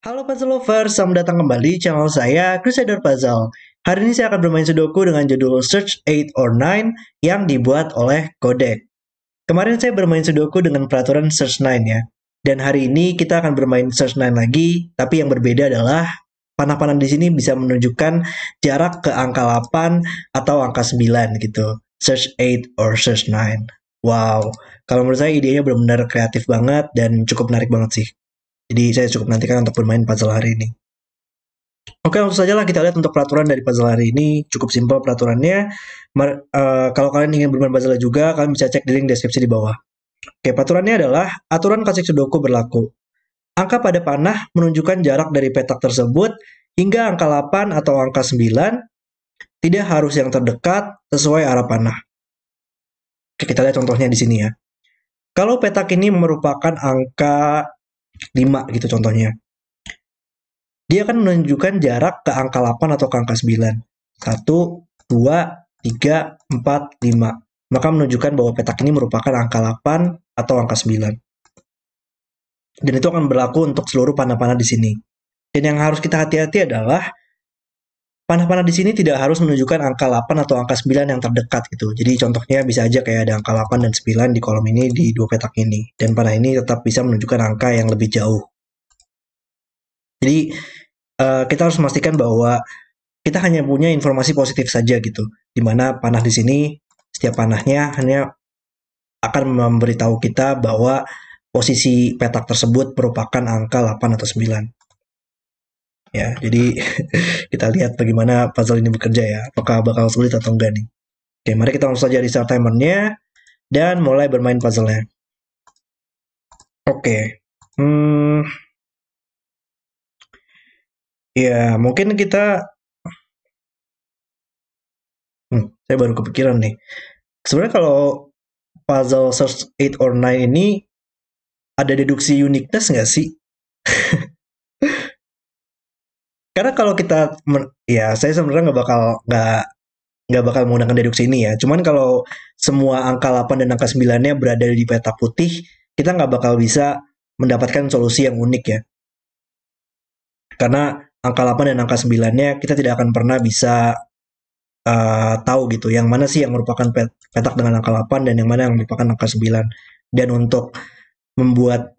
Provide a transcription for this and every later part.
Halo Puzzle Lovers, selamat datang kembali di channel saya, Crusader Puzzle. Hari ini saya akan bermain Sudoku dengan judul Search 8 or 9 yang dibuat oleh kodek. Kemarin saya bermain Sudoku dengan peraturan Search 9 ya. Dan hari ini kita akan bermain Search 9 lagi, tapi yang berbeda adalah panah-panah di sini bisa menunjukkan jarak ke angka 8 atau angka 9 gitu. Search 8 or Search 9. Wow, kalau menurut saya idenya benar-benar kreatif banget dan cukup menarik banget sih. Jadi saya cukup nantikan untuk bermain puzzle hari ini. Oke, langsung saja lah kita lihat untuk peraturan dari puzzle hari ini. Cukup simpel peraturannya. Mar uh, eh, kalau kalian ingin bermain puzzle juga, kalian bisa cek di link deskripsi di bawah. Oke, peraturannya adalah aturan kasih sudoku berlaku. Angka pada panah menunjukkan jarak dari petak tersebut hingga angka 8 atau angka 9, tidak harus yang terdekat sesuai arah panah. Oke, kita lihat contohnya di sini ya. Kalau petak ini merupakan angka 5 gitu contohnya. Dia akan menunjukkan jarak ke angka 8 atau ke angka 9. 1, 2, 3, 4, 5. Maka menunjukkan bahwa petak ini merupakan angka 8 atau angka 9. Dan itu akan berlaku untuk seluruh panah-panah di sini. Dan yang harus kita hati-hati adalah panah-panah di sini tidak harus menunjukkan angka 8 atau angka 9 yang terdekat gitu. Jadi contohnya bisa aja kayak ada angka 8 dan 9 di kolom ini di dua petak ini. Dan panah ini tetap bisa menunjukkan angka yang lebih jauh. Jadi uh, kita harus memastikan bahwa kita hanya punya informasi positif saja gitu. Dimana panah di sini setiap panahnya hanya akan memberitahu kita bahwa posisi petak tersebut merupakan angka 8 atau 9 ya jadi kita lihat bagaimana puzzle ini bekerja ya apakah bakal sulit atau enggak nih oke mari kita langsung saja restart timernya dan mulai bermain puzzle-nya oke hmm ya mungkin kita hmm, saya baru kepikiran nih sebenarnya kalau puzzle search 8 or 9 ini ada deduksi uniqueness nggak sih karena kalau kita ya saya sebenarnya nggak bakal nggak nggak bakal menggunakan deduksi ini ya. Cuman kalau semua angka 8 dan angka 9-nya berada di peta putih, kita nggak bakal bisa mendapatkan solusi yang unik ya. Karena angka 8 dan angka 9-nya kita tidak akan pernah bisa uh, tahu gitu yang mana sih yang merupakan petak dengan angka 8 dan yang mana yang merupakan angka 9. Dan untuk membuat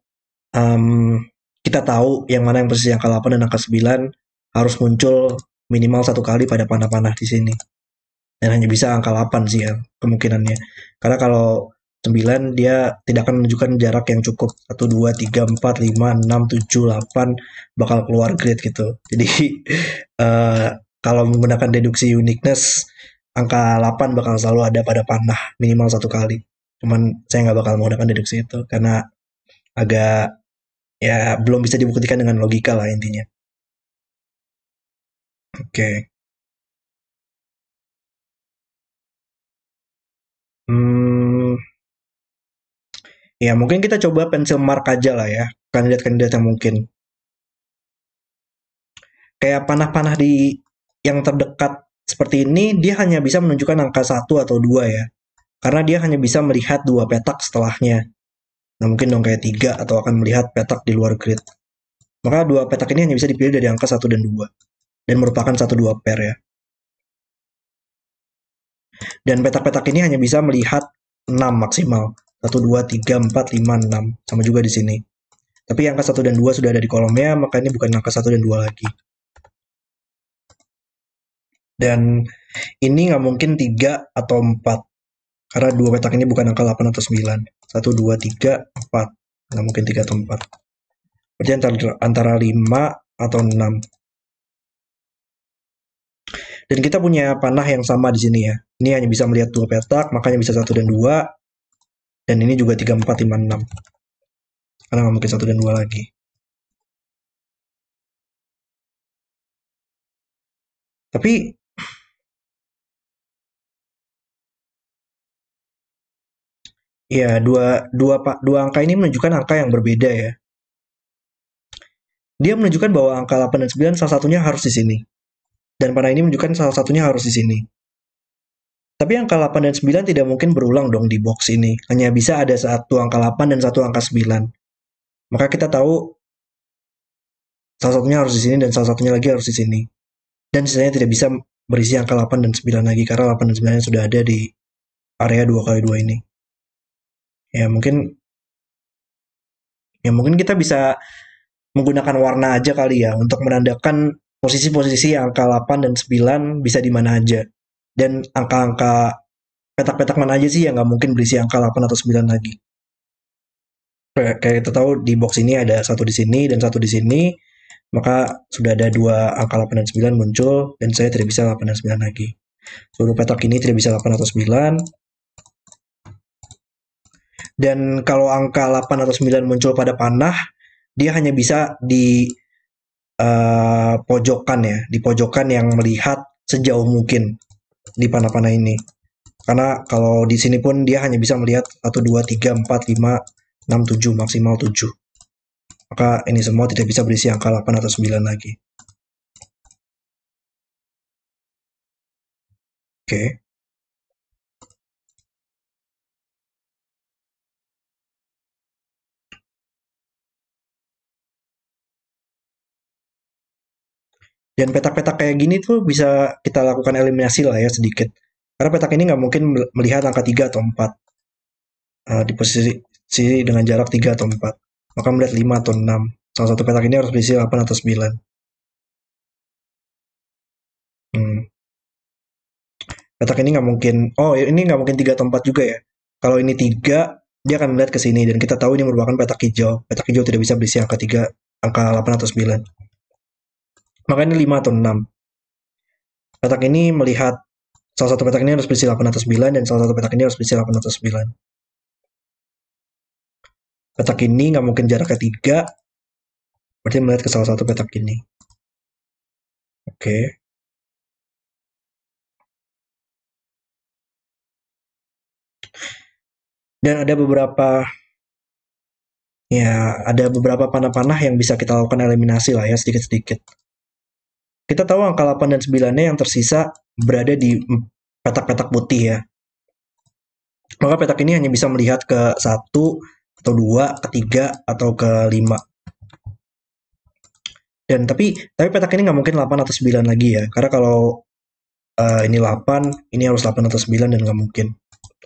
um, kita tahu yang mana yang persis angka 8 dan angka 9, harus muncul minimal satu kali pada panah-panah di sini. Dan hanya bisa angka 8 sih ya kemungkinannya. Karena kalau 9 dia tidak akan menunjukkan jarak yang cukup 1, 2, 3, 4, 5, 6, 7, 8 bakal keluar grid gitu jadi uh, kalau menggunakan deduksi uniqueness angka 8 bakal selalu ada pada panah minimal satu kali cuman saya nggak bakal menggunakan deduksi itu karena agak ya belum bisa dibuktikan dengan logika lah intinya Oke. hmm, Ya mungkin kita coba pencil mark lah ya, kandidat-kandidat yang mungkin. Kayak panah-panah di yang terdekat seperti ini, dia hanya bisa menunjukkan angka 1 atau 2 ya, karena dia hanya bisa melihat dua petak setelahnya. Nah mungkin dong kayak 3 atau akan melihat petak di luar grid. Maka dua petak ini hanya bisa dipilih dari angka 1 dan 2 dan merupakan satu dua pair ya. Dan petak-petak ini hanya bisa melihat 6 maksimal. 1, 2, 3, 4, 5, 6. Sama juga di sini. Tapi angka 1 dan 2 sudah ada di kolomnya, maka ini bukan angka 1 dan 2 lagi. Dan ini nggak mungkin 3 atau 4. Karena dua petak ini bukan angka 8 atau 9. 1, 2, 3, 4. Nggak mungkin 3 atau 4. Berarti antara, antara 5 atau 6. Dan kita punya panah yang sama di sini ya. Ini hanya bisa melihat dua petak, makanya bisa satu dan dua. Dan ini juga 3, 4, 5, 6. Karena nggak mungkin satu dan dua lagi. Tapi Ya, dua, dua, dua angka ini menunjukkan angka yang berbeda ya. Dia menunjukkan bahwa angka 8 dan 9 salah satunya harus di sini. Dan panah ini menunjukkan salah satunya harus di sini. Tapi angka 8 dan 9 tidak mungkin berulang dong di box ini. Hanya bisa ada satu angka 8 dan satu angka 9. Maka kita tahu salah satunya harus di sini dan salah satunya lagi harus di sini. Dan sisanya tidak bisa berisi angka 8 dan 9 lagi karena 8 dan 9 sudah ada di area 2 kali 2 ini. Ya mungkin ya mungkin kita bisa menggunakan warna aja kali ya untuk menandakan posisi-posisi angka 8 dan 9 bisa di mana aja. Dan angka-angka petak-petak mana aja sih yang nggak mungkin berisi angka 8 atau 9 lagi. Kayak kita tahu di box ini ada satu di sini dan satu di sini, maka sudah ada dua angka 8 dan 9 muncul, dan saya tidak bisa 8 dan 9 lagi. Seluruh petak ini tidak bisa 8 atau 9. Dan kalau angka 8 atau 9 muncul pada panah, dia hanya bisa di uh, pojokan ya, di pojokan yang melihat sejauh mungkin di panah-panah ini. Karena kalau di sini pun dia hanya bisa melihat 1, 2, 3, 4, 5, 6, 7, maksimal 7. Maka ini semua tidak bisa berisi angka 8 atau 9 lagi. Oke. Okay. Dan petak-petak kayak gini tuh bisa kita lakukan eliminasi lah ya sedikit. Karena petak ini nggak mungkin melihat angka 3 atau 4 uh, eh, di posisi sini dengan jarak 3 atau 4. Maka melihat 5 atau 6. Salah satu petak ini harus berisi 8 atau 9. Hmm. Petak ini nggak mungkin, oh ini nggak mungkin 3 atau 4 juga ya. Kalau ini 3, dia akan melihat ke sini. Dan kita tahu ini merupakan petak hijau. Petak hijau tidak bisa berisi angka 3, angka 8 atau 9. Maka ini 5 atau 6. Petak ini melihat salah satu petak ini harus berisi 8 atau 9 dan salah satu petak ini harus berisi 8 atau 9. Petak ini nggak mungkin jaraknya 3, berarti melihat ke salah satu petak ini. Oke. Okay. Dan ada beberapa ya ada beberapa panah-panah yang bisa kita lakukan eliminasi lah ya sedikit-sedikit. Kita tahu angka 8 dan 9-nya yang tersisa berada di petak-petak putih ya. Maka petak ini hanya bisa melihat ke 1, atau 2, ke 3, atau ke 5. Dan tapi tapi petak ini nggak mungkin 8 atau 9 lagi ya. Karena kalau uh, ini 8, ini harus 8 atau 9 dan nggak mungkin.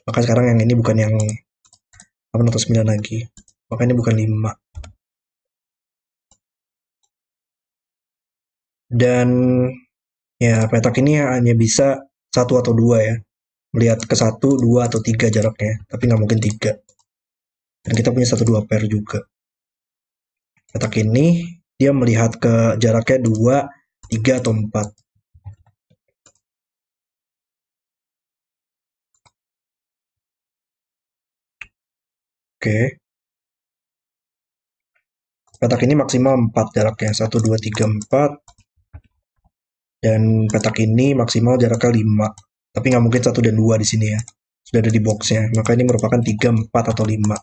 Maka sekarang yang ini bukan yang 8 atau 9 lagi. Maka ini bukan 5. dan ya petak ini hanya bisa satu atau dua ya melihat ke satu dua atau tiga jaraknya tapi nggak mungkin tiga dan kita punya satu dua pair juga petak ini dia melihat ke jaraknya dua tiga atau empat Oke. Petak ini maksimal empat jaraknya. satu dua tiga empat dan petak ini maksimal jaraknya 5. Tapi nggak mungkin satu dan dua di sini ya. Sudah ada di boxnya. Maka ini merupakan 3, 4, atau 5.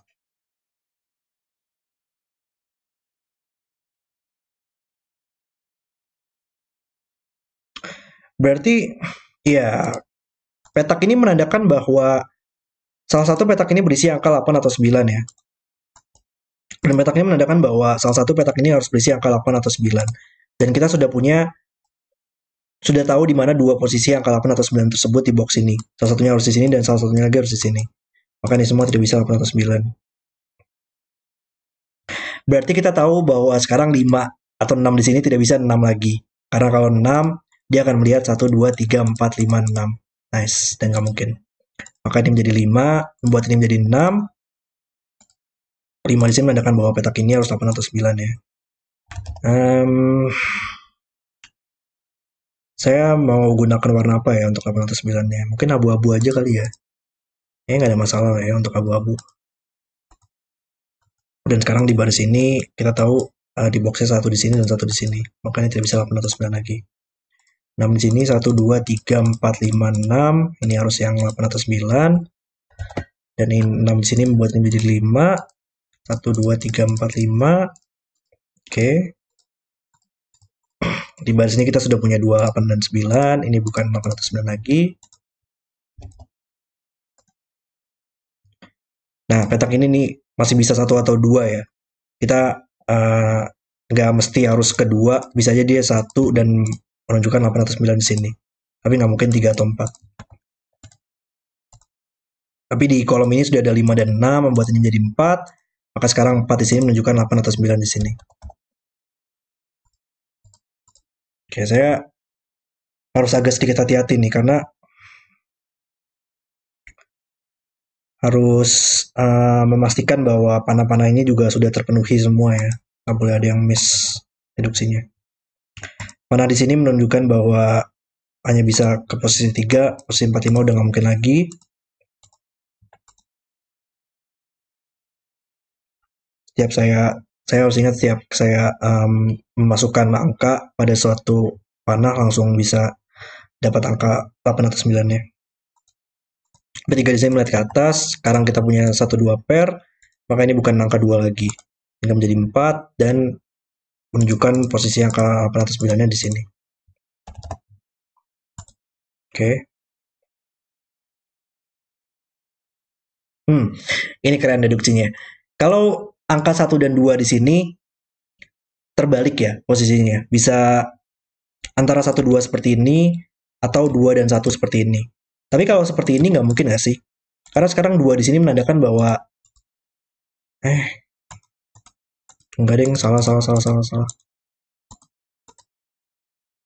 Berarti ya petak ini menandakan bahwa salah satu petak ini berisi angka 8 atau 9 ya. Dan petaknya menandakan bahwa salah satu petak ini harus berisi angka 8 atau 9. Dan kita sudah punya sudah tahu di mana dua posisi angka 8 atau 9 tersebut di box ini. Salah satunya harus di sini dan salah satunya lagi harus di sini. Maka ini semua tidak bisa 8 atau 9. Berarti kita tahu bahwa sekarang 5 atau 6 di sini tidak bisa 6 lagi. Karena kalau 6, dia akan melihat 1, 2, 3, 4, 5, 6. Nice, dan nggak mungkin. Maka ini menjadi 5, membuat ini menjadi 6. 5 di sini menandakan bahwa petak ini harus 8 atau 9 ya. Um, saya mau gunakan warna apa ya untuk 809 nya mungkin abu-abu aja kali ya ini nggak ada masalah ya untuk abu-abu dan sekarang di baris ini kita tahu uh, di boxnya satu di sini dan satu di sini makanya tidak bisa 809 lagi 6 di sini 1, 2, 3, 4, 5, 6 ini harus yang 809 dan ini 6 di sini ini menjadi 5 1, 2, 3, 4, 5 oke okay. Di baris ini kita sudah punya 28 dan 9. Ini bukan 809 lagi. Nah, petak ini nih masih bisa satu atau dua ya. Kita eh, nggak uh, mesti harus kedua, bisa aja dia satu dan menunjukkan 809 di sini. Tapi nggak mungkin 3 atau 4. Tapi di kolom ini sudah ada 5 dan 6, membuat ini jadi 4. Maka sekarang 4 di sini menunjukkan 809 di sini kayak saya harus agak sedikit hati-hati nih karena harus uh, memastikan bahwa panah-panah ini juga sudah terpenuhi semua ya. Nggak boleh ada yang miss deduksinya. Panah di sini menunjukkan bahwa hanya bisa ke posisi 3, posisi 4, 5 udah nggak mungkin lagi. Setiap saya saya harus ingat setiap saya um, memasukkan angka pada suatu panah langsung bisa dapat angka 8 atau 9 nya ketika saya melihat ke atas sekarang kita punya 1 2 pair maka ini bukan angka 2 lagi ini menjadi 4 dan menunjukkan posisi angka 8 atau 9 nya di sini oke okay. hmm ini keren deduksinya kalau angka 1 dan 2 di sini terbalik ya posisinya. Bisa antara 1 2 seperti ini atau 2 dan 1 seperti ini. Tapi kalau seperti ini nggak mungkin nggak sih? Karena sekarang 2 di sini menandakan bahwa eh enggak yang salah salah salah salah salah.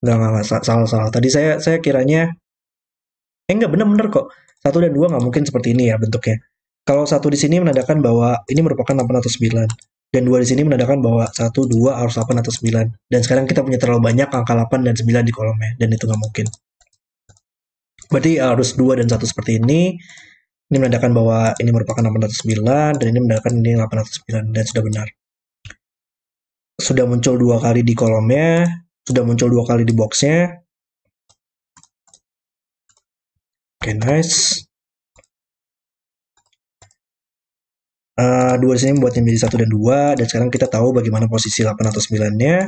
Enggak enggak, enggak salah salah. Tadi saya saya kiranya eh enggak benar-benar kok. 1 dan 2 nggak mungkin seperti ini ya bentuknya. Kalau satu di sini menandakan bahwa ini merupakan 8 atau 9. Dan dua di sini menandakan bahwa 1, 2 harus 8 atau 9. Dan sekarang kita punya terlalu banyak angka 8 dan 9 di kolomnya. Dan itu nggak mungkin. Berarti harus 2 dan 1 seperti ini. Ini menandakan bahwa ini merupakan 8 atau 9. Dan ini menandakan ini 8 atau 9. Dan sudah benar. Sudah muncul dua kali di kolomnya. Sudah muncul dua kali di boxnya. Oke, okay, nice. Uh, dua di sini membuatnya menjadi satu dan dua dan sekarang kita tahu bagaimana posisi 8 atau 9-nya.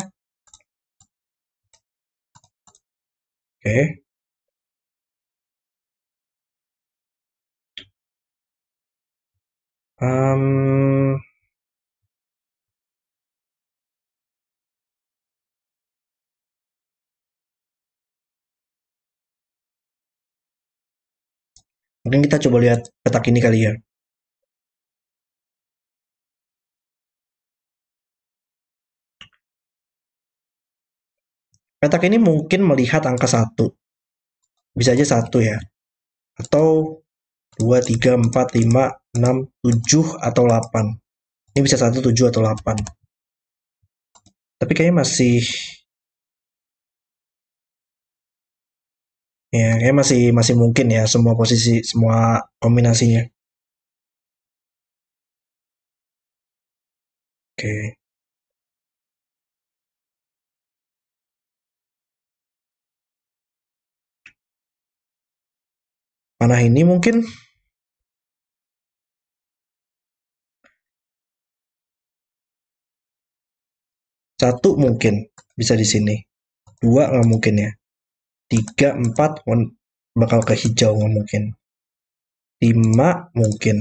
Oke. Okay. Um, mungkin kita coba lihat petak ini kali ya. petak ini mungkin melihat angka 1. Bisa aja 1 ya. Atau 2, 3, 4, 5, 6, 7, atau 8. Ini bisa 1, 7, atau 8. Tapi kayaknya masih... Ya, kayaknya masih, masih mungkin ya semua posisi, semua kombinasinya. Oke. Okay. mana ini mungkin satu mungkin bisa di sini dua nggak mungkin ya tiga empat bakal ke hijau nggak mungkin lima mungkin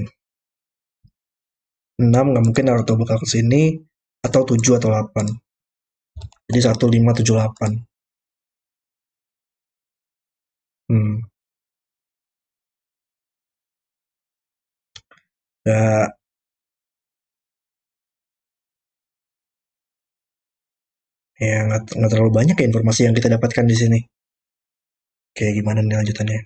enam nggak mungkin atau bakal ke sini atau tujuh atau delapan jadi satu lima tujuh delapan hmm Ya. ya nggak terlalu banyak ya informasi yang kita dapatkan di sini. Kayak gimana nih lanjutannya?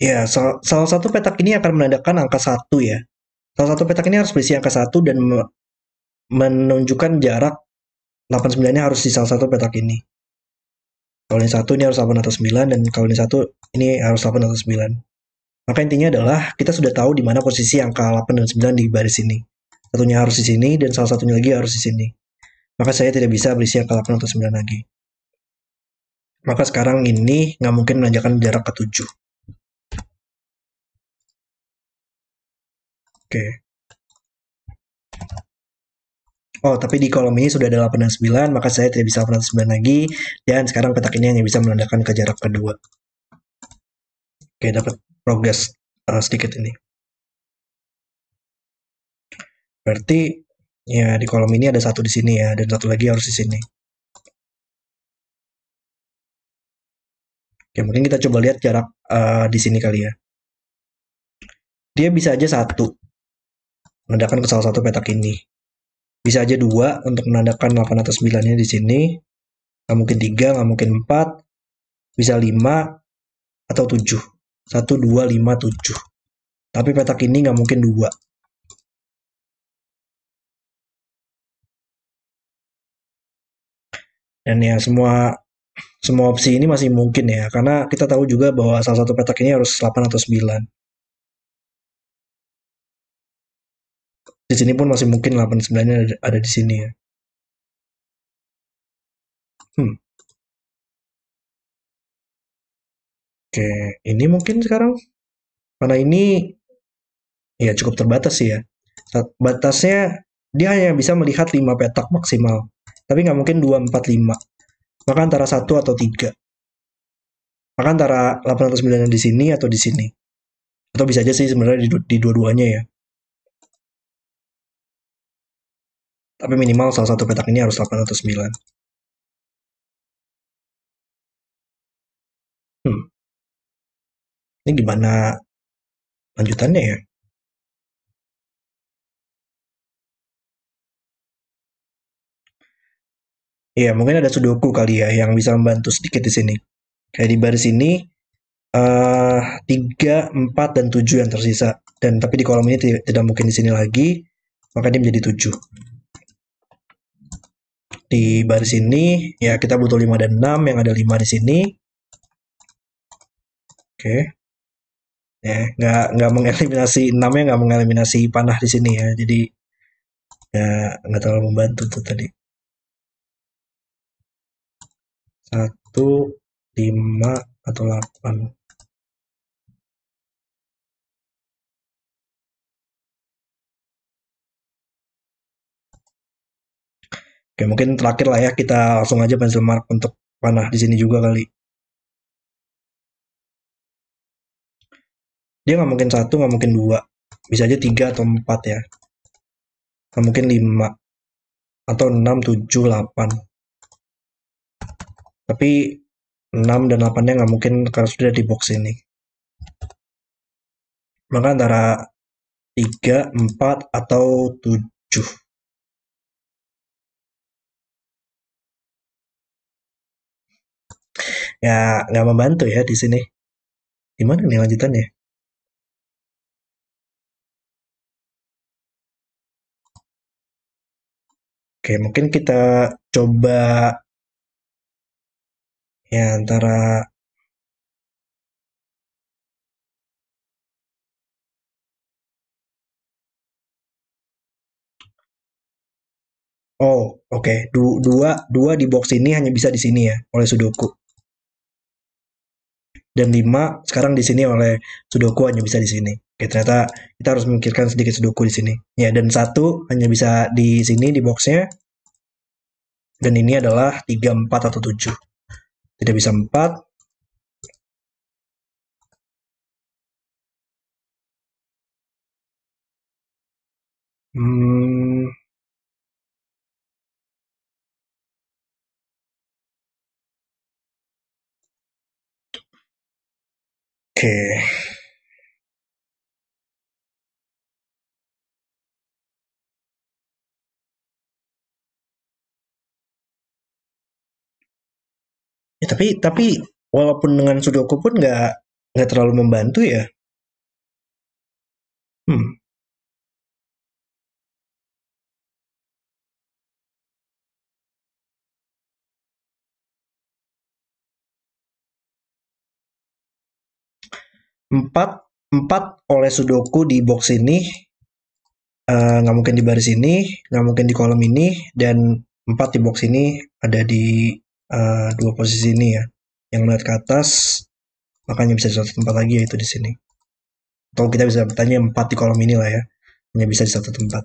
Ya, sal salah satu petak ini akan menandakan angka satu ya. Salah satu petak ini harus berisi angka 1 dan menunjukkan jarak 89-nya harus di salah satu petak ini. Kalau ini 1 ini harus 8 atau 9 dan kalau ini 1 ini harus 8 atau 9. Maka intinya adalah kita sudah tahu di mana posisi angka 8 dan 9 di baris ini. Satunya harus di sini dan salah satunya lagi harus di sini. Maka saya tidak bisa berisi angka 8 atau 9 lagi. Maka sekarang ini nggak mungkin menanjakan jarak ke 7. Oke. Oh, tapi di kolom ini sudah ada 8 dan maka saya tidak bisa 8 lagi. Dan sekarang petak ini hanya bisa menandakan ke jarak kedua. Oke, dapat progres uh, sedikit ini. Berarti ya di kolom ini ada satu di sini ya, dan satu lagi harus di sini. Oke, mungkin kita coba lihat jarak uh, di sini kali ya. Dia bisa aja satu, menandakan ke salah satu petak ini. Bisa aja dua untuk menandakan 8 atau 9-nya di sini. Nggak mungkin 3, nggak mungkin 4, bisa 5 atau 7. 1, 2, 5, 7. Tapi petak ini nggak mungkin 2. Dan ya semua semua opsi ini masih mungkin ya, karena kita tahu juga bahwa salah satu petak ini harus 8 atau 9. di sini pun masih mungkin 89-nya ada, ada di sini ya. Hmm. Oke, ini mungkin sekarang karena ini ya cukup terbatas sih ya. Batasnya dia hanya bisa melihat 5 petak maksimal. Tapi nggak mungkin 2, 4, 5. Maka antara 1 atau 3. Maka antara 809 di sini atau di sini. Atau bisa aja sih sebenarnya di, di dua-duanya ya. Tapi minimal salah satu petak ini harus 8 atau 9. Hmm. Ini gimana lanjutannya ya? Ya mungkin ada sudoku kali ya yang bisa membantu sedikit di sini. Kayak di baris ini, uh, 3, 4, dan 7 yang tersisa. Dan tapi di kolom ini tidak mungkin di sini lagi, maka dia menjadi 7 di baris ini ya kita butuh 5 dan 6 yang ada 5 di sini oke okay. ya nggak nggak mengeliminasi 6 ya nggak mengeliminasi panah di sini ya jadi ya nggak terlalu membantu tuh tadi satu lima atau delapan Oke, ya, mungkin terakhir lah ya kita langsung aja pencil mark untuk panah di sini juga kali. Dia nggak mungkin satu, nggak mungkin dua, bisa aja tiga atau empat ya. Nggak mungkin lima atau enam, tujuh, delapan. Tapi enam dan delapannya nya nggak mungkin karena sudah di box ini. Maka antara tiga empat atau tujuh ya nggak membantu ya di sini gimana nih lanjutannya Oke, mungkin kita coba ya antara Oh, oke. Okay. Dua, dua, dua di box ini hanya bisa di sini ya, oleh sudoku dan 5 sekarang di sini oleh Sudoku hanya bisa di sini. Oke, ternyata kita harus memikirkan sedikit Sudoku di sini. Ya, dan satu hanya bisa di sini di boxnya. Dan ini adalah 3, 4, atau 7. Tidak bisa 4. Hmm, Oke. Ya, tapi tapi walaupun dengan sudoku pun nggak nggak terlalu membantu ya. Hmm. empat empat oleh sudoku di box ini eh, nggak uh, mungkin di baris ini nggak mungkin di kolom ini dan empat di box ini ada di uh, dua posisi ini ya yang melihat ke atas makanya bisa di satu tempat lagi yaitu di sini atau kita bisa bertanya empat di kolom ini lah ya hanya bisa di satu tempat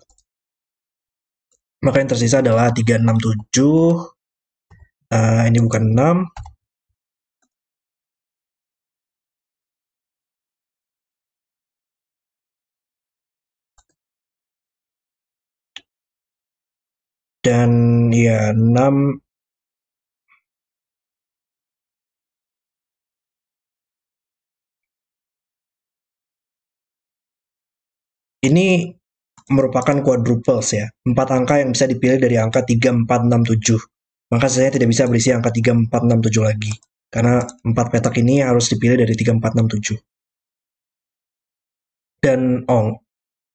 maka yang tersisa adalah 367 uh, eh, ini bukan 6 dan ya 6 ini merupakan quadruples ya. Empat angka yang bisa dipilih dari angka 3, 4, 6, 7. Maka saya tidak bisa berisi angka 3, 4, 6, 7 lagi. Karena empat petak ini harus dipilih dari 3, 4, 6, 7. Dan ong. Oh,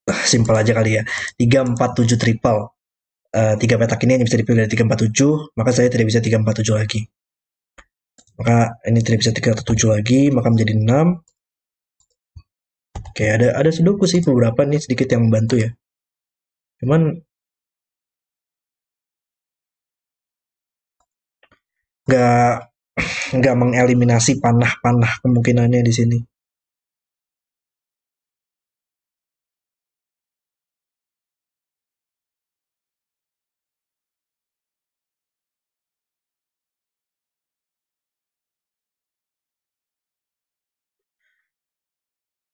simpel aja kali ya. 3, 4, 7 triple. Eh, tiga petak ini hanya bisa dipilih dari 347, maka saya tidak bisa 347 lagi. Maka ini tidak bisa 347 lagi, maka menjadi 6. Oke, ada ada sudoku sih beberapa nih sedikit yang membantu ya. Cuman nggak nggak mengeliminasi panah-panah kemungkinannya di sini.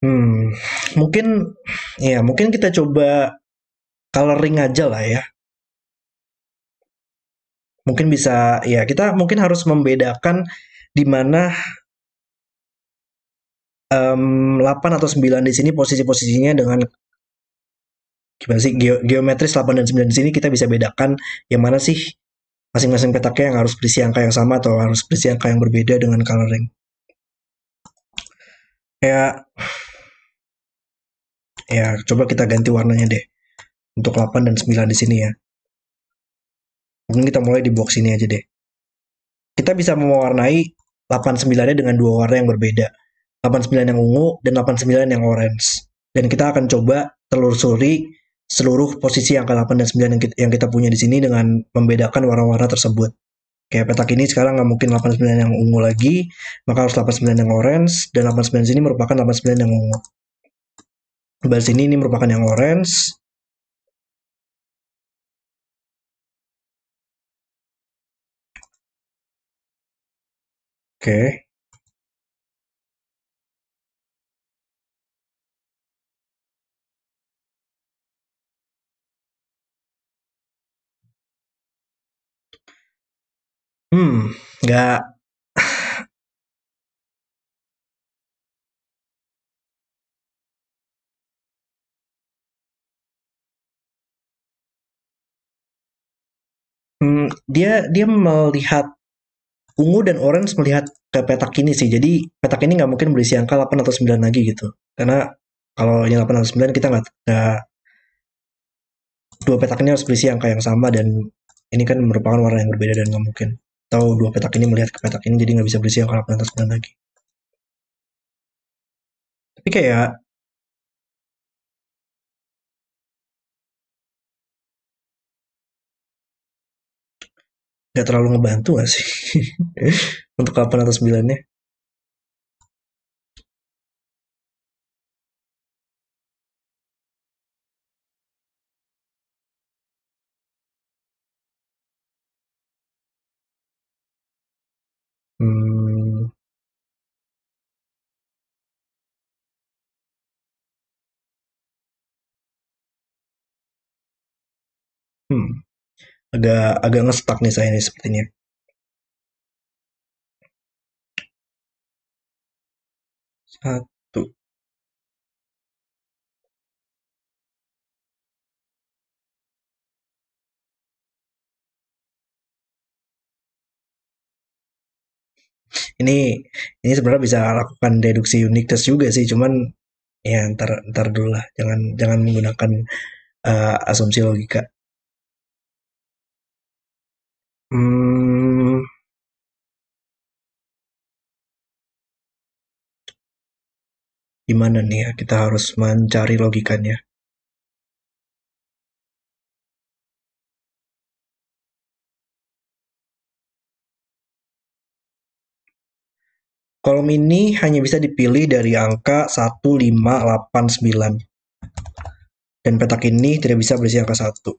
Hmm, mungkin ya mungkin kita coba coloring aja lah ya. Mungkin bisa ya kita mungkin harus membedakan di mana um, 8 atau 9 di sini posisi-posisinya dengan gimana sih geometris 8 dan 9 di sini kita bisa bedakan yang mana sih masing-masing petaknya yang harus berisi angka yang sama atau harus berisi angka yang berbeda dengan coloring. Ya Ya, coba kita ganti warnanya deh. Untuk 8 dan 9 di sini ya. Mungkin kita mulai di box ini aja deh. Kita bisa mewarnai 89-nya dengan dua warna yang berbeda. 89 yang ungu dan 89 yang orange. Dan kita akan coba telusuri seluruh posisi angka 8 dan 9 yang kita, yang kita punya di sini dengan membedakan warna-warna tersebut. Kayak petak ini sekarang nggak mungkin 89 yang ungu lagi, maka harus 89 yang orange, dan 89 sini merupakan 89 yang ungu. Di sini ini merupakan yang orange. Oke. Okay. Hmm, nggak hmm, dia dia melihat ungu dan orange melihat ke petak ini sih. Jadi petak ini nggak mungkin berisi angka 8 atau 9 lagi gitu. Karena kalau yang 8 atau 9 kita nggak dua petak ini harus berisi angka yang sama dan ini kan merupakan warna yang berbeda dan nggak mungkin. Atau dua petak ini melihat ke petak ini jadi nggak bisa berisi angka 8 atau 9 lagi. Tapi kayak nggak terlalu ngebantu gak sih untuk 8 atau 9 agak agak ngestak nih saya ini sepertinya. Satu. Ini ini sebenarnya bisa lakukan deduksi unik test juga sih, cuman ya ntar ntar dulu lah, jangan jangan menggunakan uh, asumsi logika. Hmm. gimana nih ya? Kita harus mencari logikanya. Kolom ini hanya bisa dipilih dari angka 1589. Dan petak ini tidak bisa berisi angka 1.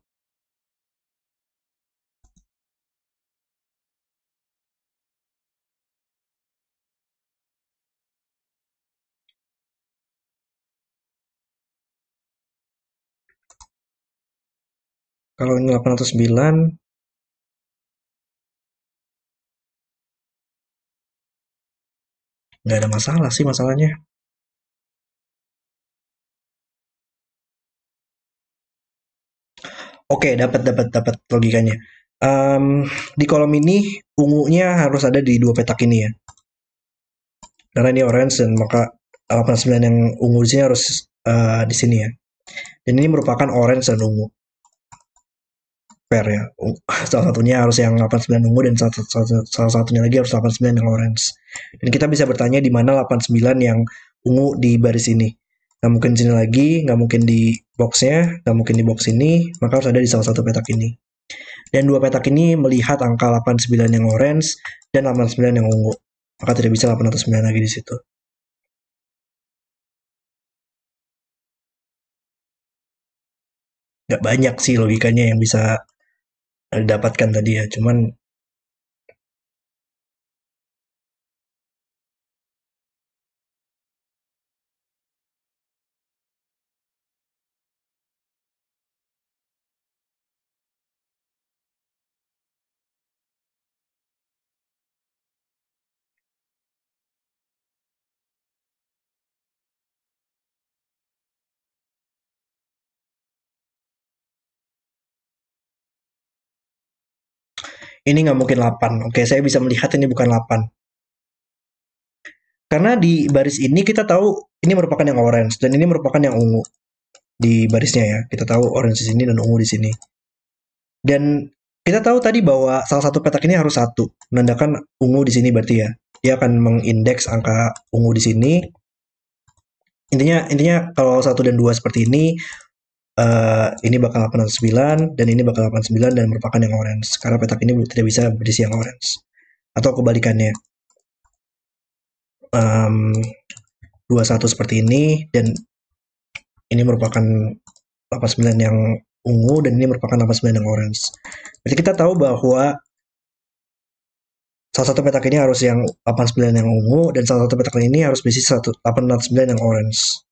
kalau ini 809 nggak ada masalah sih masalahnya Oke, dapat dapat dapat logikanya. Um, di kolom ini ungunya harus ada di dua petak ini ya. Karena ini orange dan maka 89 yang ungu harus uh, di sini ya. Dan ini merupakan orange dan ungu per ya. Oh, salah satunya harus yang 89 ungu dan salah, salah, salah satunya lagi harus 89 yang orange. Dan kita bisa bertanya di mana 89 yang ungu di baris ini. Nggak mungkin sini lagi, nggak mungkin di boxnya, nggak mungkin di box ini, maka harus ada di salah satu petak ini. Dan dua petak ini melihat angka 89 yang orange dan 89 yang ungu. Maka tidak bisa 89 lagi di situ. nggak banyak sih logikanya yang bisa Dapatkan tadi ya cuman ini nggak mungkin 8. Oke, saya bisa melihat ini bukan 8. Karena di baris ini kita tahu ini merupakan yang orange dan ini merupakan yang ungu di barisnya ya. Kita tahu orange di sini dan ungu di sini. Dan kita tahu tadi bahwa salah satu petak ini harus satu, menandakan ungu di sini berarti ya. Dia akan mengindeks angka ungu di sini. Intinya intinya kalau satu dan dua seperti ini, Eh, ini bakal 89 dan ini bakal 89 dan merupakan yang orange karena petak ini tidak bisa berisi yang orange atau kebalikannya um, 21 seperti ini dan ini merupakan 89 yang ungu dan ini merupakan 89 yang orange berarti kita tahu bahwa salah satu petak ini harus yang 89 yang ungu dan salah satu petak ini harus berisi 89 yang orange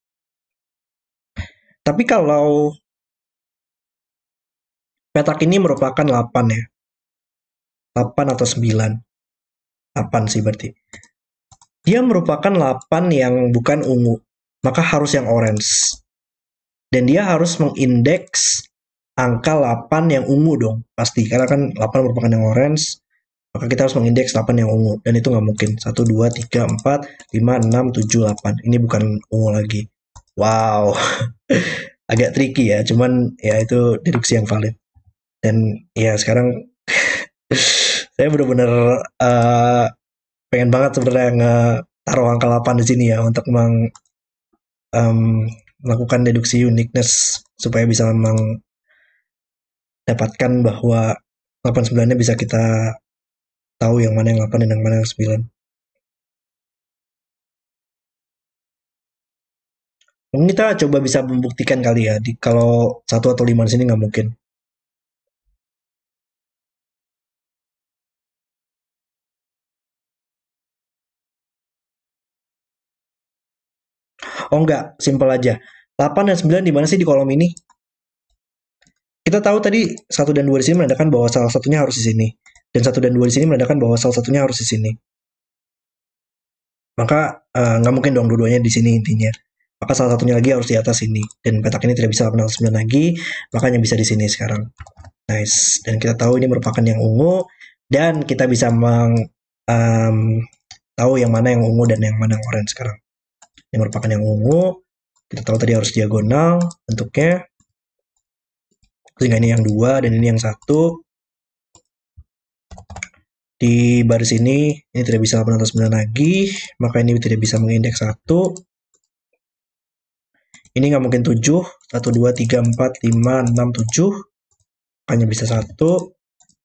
tapi kalau petak ini merupakan 8 ya. 8 atau 9. 8 sih berarti. Dia merupakan 8 yang bukan ungu, maka harus yang orange. Dan dia harus mengindeks angka 8 yang ungu dong, pasti. Karena kan 8 merupakan yang orange, maka kita harus mengindeks 8 yang ungu. Dan itu nggak mungkin. 1, 2, 3, 4, 5, 6, 7, 8. Ini bukan ungu lagi. Wow. agak tricky ya cuman ya itu deduksi yang valid dan ya sekarang saya benar-benar uh, pengen banget sebenarnya taruh angka 8 di sini ya untuk meng, um, melakukan deduksi uniqueness supaya bisa memang dapatkan bahwa 89 nya bisa kita tahu yang mana yang 8 dan yang mana yang 9 Mungkin kita coba bisa membuktikan kali ya, di, kalau satu atau lima di sini nggak mungkin. Oh enggak, simple aja. 8 dan 9 di mana sih di kolom ini? Kita tahu tadi 1 dan 2 di sini menandakan bahwa salah satunya harus di sini. Dan 1 dan 2 di sini menandakan bahwa salah satunya harus di sini. Maka eh, nggak mungkin dong dua-duanya di sini intinya maka salah satunya lagi harus di atas ini dan petak ini tidak bisa 89 lagi Maka yang bisa di sini sekarang nice dan kita tahu ini merupakan yang ungu dan kita bisa meng, um, tahu yang mana yang ungu dan yang mana yang orange sekarang ini merupakan yang ungu kita tahu tadi harus diagonal bentuknya sehingga ini yang dua dan ini yang satu di baris ini ini tidak bisa 89 lagi maka ini tidak bisa mengindeks satu ini nggak mungkin 7. 1, 2, 3, 4, 5, 6, 7. Hanya bisa 1.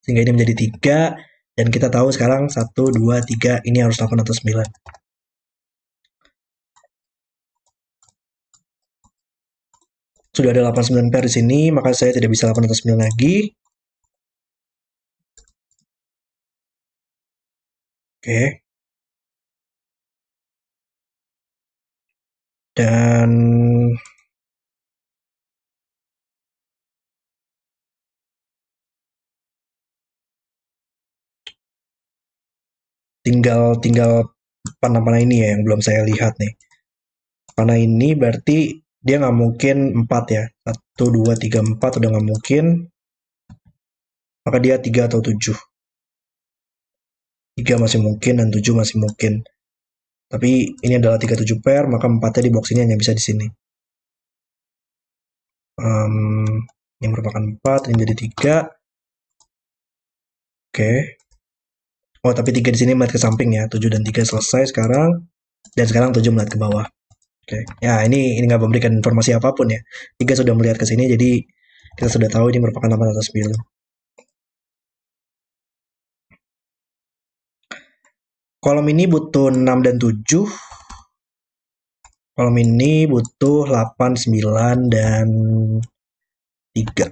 Sehingga ini menjadi 3. Dan kita tahu sekarang 1, 2, 3. Ini harus 8 atau 9. Sudah ada 8, 9 pair di sini. Maka saya tidak bisa 8 atau 9 lagi. Oke. Okay. dan tinggal tinggal panah-panah ini ya yang belum saya lihat nih panah ini berarti dia nggak mungkin 4 ya 1, 2, 3, 4 udah nggak mungkin maka dia 3 atau 7 3 masih mungkin dan 7 masih mungkin tapi ini adalah 37 pair, maka 4 di box ini hanya bisa di sini. Um, ini merupakan 4, ini jadi 3. Oke. Okay. Oh, tapi 3 di sini melihat ke samping ya. 7 dan 3 selesai sekarang. Dan sekarang 7 melihat ke bawah. Oke. Okay. Ya, ini ini nggak memberikan informasi apapun ya. 3 sudah melihat ke sini, jadi kita sudah tahu ini merupakan 800 billion. Kolom ini butuh 6 dan 7. Kolom ini butuh 8, 9, dan 3.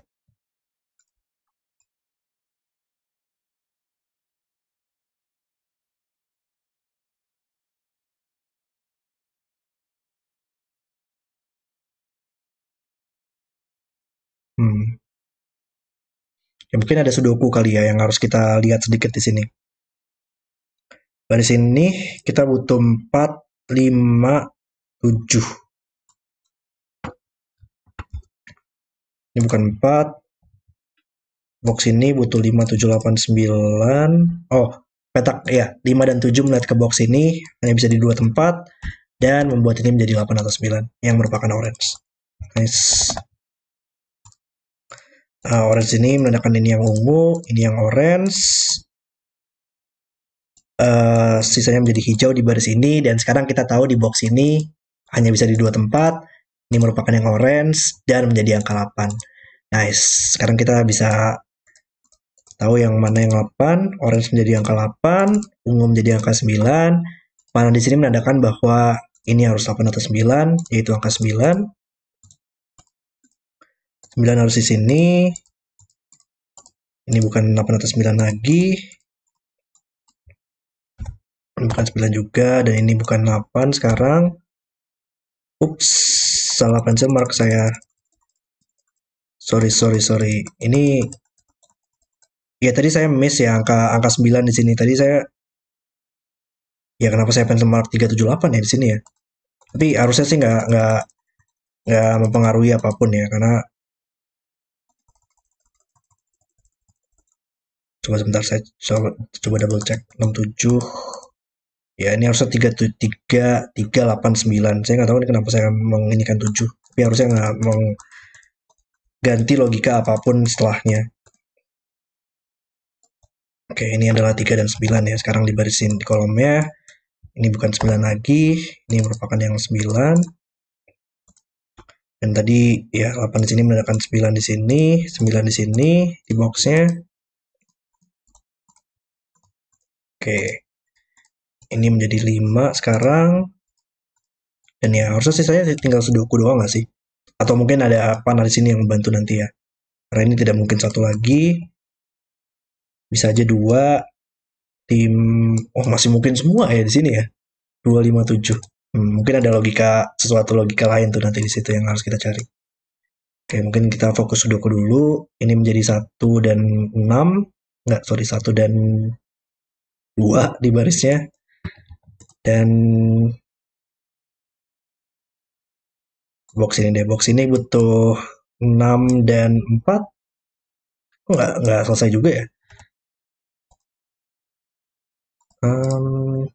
Hmm. Ya, mungkin ada sudoku kali ya yang harus kita lihat sedikit di sini. Nah, Dari sini kita butuh 4, 5, 7. Ini bukan 4. Box ini butuh 5, 7, 8, 9. Oh, petak ya. 5 dan 7 melihat ke box ini. Hanya bisa di dua tempat. Dan membuat ini menjadi 8 atau 9. Yang merupakan orange. Nice. Nah, orange ini menandakan ini yang ungu, ini yang orange Eh, sisanya menjadi hijau di baris ini dan sekarang kita tahu di box ini hanya bisa di dua tempat ini merupakan yang orange dan menjadi angka 8 nice sekarang kita bisa tahu yang mana yang 8 orange menjadi angka 8 ungu menjadi angka 9 panah di sini menandakan bahwa ini harus 8 atau 9 yaitu angka 9 9 harus di sini ini bukan 8 atau 9 lagi bukan 9 juga dan ini bukan 8 sekarang ups salah pencil mark saya sorry sorry sorry ini ya tadi saya miss ya angka angka 9 di sini tadi saya ya kenapa saya pencil mark 378 ya di sini ya tapi harusnya sih nggak nggak nggak mempengaruhi apapun ya karena coba sebentar saya coba, coba double check 67 ya ini harusnya 383 389 saya nggak tahu ini kenapa saya menginginkan 7 tapi harusnya nggak mengganti logika apapun setelahnya oke ini adalah 3 dan 9 ya sekarang dibarisin di kolomnya ini bukan 9 lagi ini merupakan yang 9 dan tadi ya 8 di sini menandakan 9 di sini 9 di sini di boxnya oke ini menjadi 5 sekarang dan ya harusnya sih saya tinggal sudoku doang gak sih atau mungkin ada panel di sini yang membantu nanti ya karena ini tidak mungkin satu lagi bisa aja dua tim oh masih mungkin semua ya di sini ya Dua lima tujuh. Hmm, mungkin ada logika sesuatu logika lain tuh nanti di situ yang harus kita cari oke mungkin kita fokus sudoku dulu ini menjadi satu dan enam nggak sorry satu dan dua di barisnya dan box ini deh, box ini butuh 6 dan 4. Nggak, nggak selesai juga ya. hmm.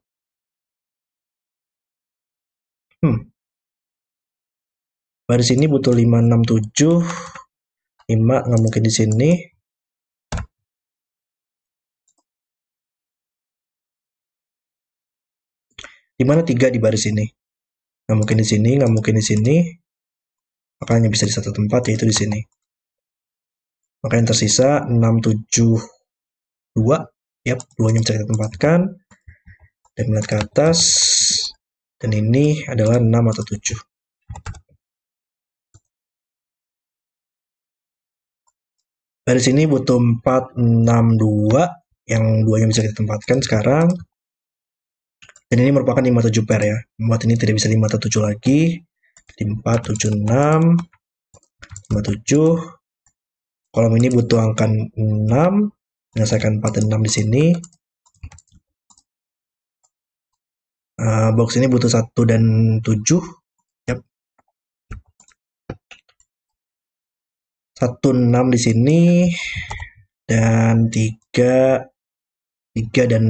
hmm. Baris ini butuh 5, 6, 7. 5 nggak mungkin di sini. di mana tiga di baris ini? Nggak mungkin di sini, nggak mungkin di sini. makanya bisa di satu tempat, yaitu di sini. makanya yang tersisa 672 ya 2. Yap, nya bisa kita tempatkan. Dan melihat ke atas. Dan ini adalah 6 atau 7. Dari sini butuh 4, 6, 2. Yang 2 bisa kita tempatkan sekarang. Dan ini merupakan 57 pair ya. Membuat ini tidak bisa 57 lagi. 5 7 6 kolom ini butuh angka 6 menyelesaikan 4 dan 6 di sini. Uh, box ini butuh 1 dan 7. Yep. 1 6 di sini dan 3 3 dan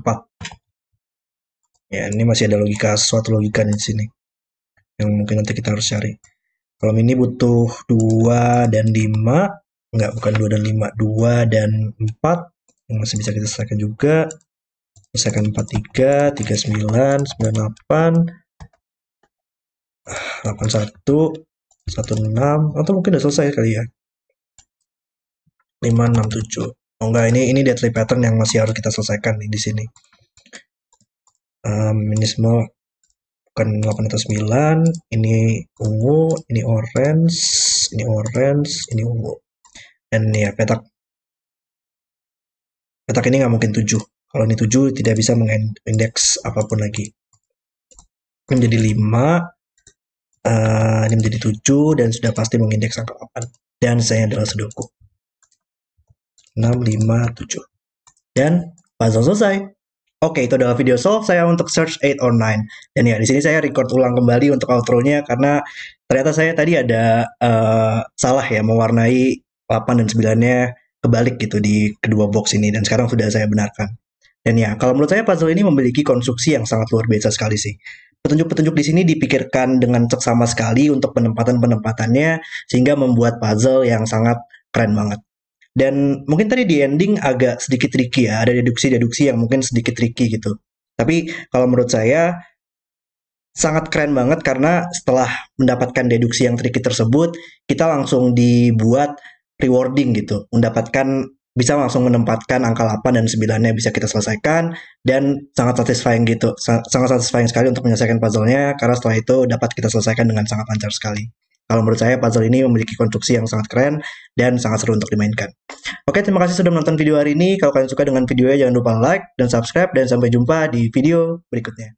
4. Ya, ini masih ada logika, suatu logika di sini. Yang mungkin nanti kita harus cari. kalau ini butuh 2 dan 5. Enggak, bukan 2 dan 5. 2 dan 4. Yang masih bisa kita selesaikan juga. Misalkan 43, 39, 98, 81, 16, atau mungkin udah selesai kali ya. 567 Oh enggak, ini ini deadly pattern yang masih harus kita selesaikan nih di sini. Um, ini semua bukan 8 atau 9, ini ungu, ini orange, ini orange, ini ungu. Dan ya petak petak ini nggak mungkin 7. Kalau ini 7 tidak bisa mengindeks apapun lagi. Ini menjadi 5, uh, eh, ini menjadi 7 dan sudah pasti mengindeks angka 8. Dan saya adalah sudoku. 657. Dan puzzle selesai. Oke, itu adalah video solve saya untuk search 8 or 9. Dan ya, di sini saya record ulang kembali untuk outro-nya karena ternyata saya tadi ada uh, salah ya mewarnai 8 dan 9-nya kebalik gitu di kedua box ini dan sekarang sudah saya benarkan. Dan ya, kalau menurut saya puzzle ini memiliki konstruksi yang sangat luar biasa sekali sih. Petunjuk-petunjuk di sini dipikirkan dengan seksama sekali untuk penempatan-penempatannya sehingga membuat puzzle yang sangat keren banget. Dan mungkin tadi di ending agak sedikit tricky ya, ada deduksi-deduksi yang mungkin sedikit tricky gitu. Tapi kalau menurut saya sangat keren banget karena setelah mendapatkan deduksi yang tricky tersebut, kita langsung dibuat rewarding gitu, mendapatkan bisa langsung menempatkan angka 8 dan 9-nya bisa kita selesaikan dan sangat satisfying gitu. Sangat satisfying sekali untuk menyelesaikan puzzle-nya karena setelah itu dapat kita selesaikan dengan sangat lancar sekali. Kalau menurut saya puzzle ini memiliki konstruksi yang sangat keren dan sangat seru untuk dimainkan. Oke, terima kasih sudah menonton video hari ini. Kalau kalian suka dengan videonya jangan lupa like dan subscribe dan sampai jumpa di video berikutnya.